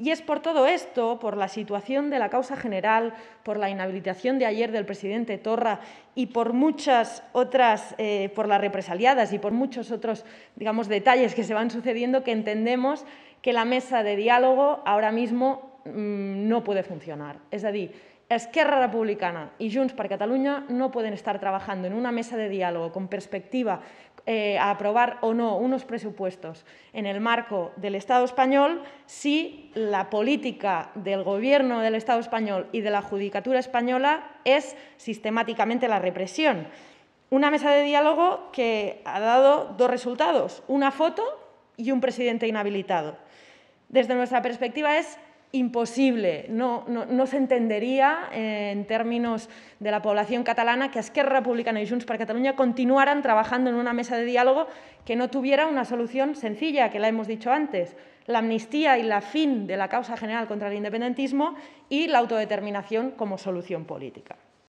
Y es por todo esto, por la situación de la causa general, por la inhabilitación de ayer del presidente Torra y por muchas otras, eh, por las represaliadas y por muchos otros, digamos, detalles que se van sucediendo, que entendemos que la mesa de diálogo ahora mismo Mm, no puede funcionar. Es decir, Esquerra Republicana y Junts para Cataluña no pueden estar trabajando en una mesa de diálogo con perspectiva eh, a aprobar o no unos presupuestos en el marco del Estado español si la política del Gobierno del Estado español y de la Judicatura española es sistemáticamente la represión. Una mesa de diálogo que ha dado dos resultados, una foto y un presidente inhabilitado. Desde nuestra perspectiva es imposible, no, se entendería eh, en términos de la población catalana que Esquerra Republicana y Junts para Cataluña continuaran trabajando en una mesa de diálogo que no tuviera una solución sencilla, que la hemos dicho antes, la amnistía y la fin de la causa general contra el independentismo y la autodeterminación como solución política.